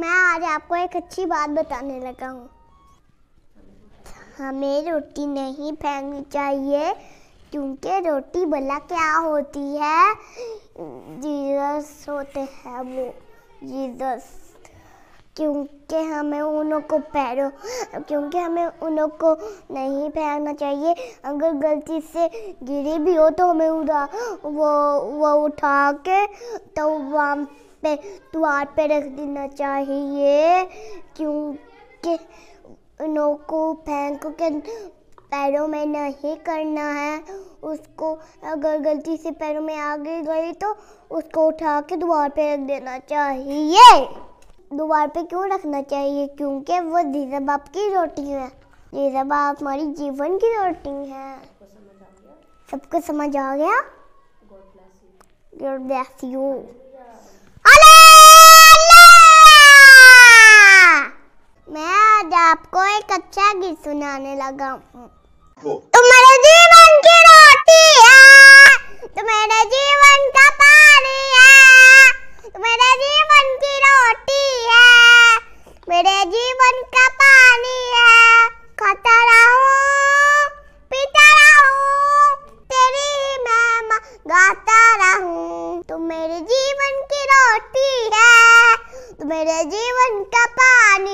मैं आज आपको एक अच्छी बात बताने लगा हूँ हमें रोटी नहीं फेंकनी चाहिए क्योंकि रोटी भला क्या होती है जीजस होते हैं वो जीजस क्योंकि हमें उन्हों को पैरों क्योंकि हमें उन्हों को नहीं फेंकना चाहिए अगर गलती से गिरी भी हो तो हमें उड़ा वो वो उठा के तो वहाँ पे द्वार पे रख देना चाहिए क्योंकि नोको फेंको के पैरों में नहीं करना है उसको अगर गलती से पैरों में आगे गई तो उसको उठा के द्वार पे रख देना चाहिए द्वार पे क्यों रखना चाहिए क्योंकि वो जीजा बाप की रोटी है जीजा बाप हमारी जीवन की रोटी है सबको समझ आ गया God bless you. एक अच्छा गीत सुनाने लगा तुम्हारे जीवन की रोटी है तुम्हारे जीवन का पानी है तुम्हारे जीवन की रोटी है मेरे जीवन का पानी है खाता रहूं पीता रहूं तेरी ही मैं गाता रहूं तुम मेरे जीवन की रोटी है तुम मेरे जीवन का पानी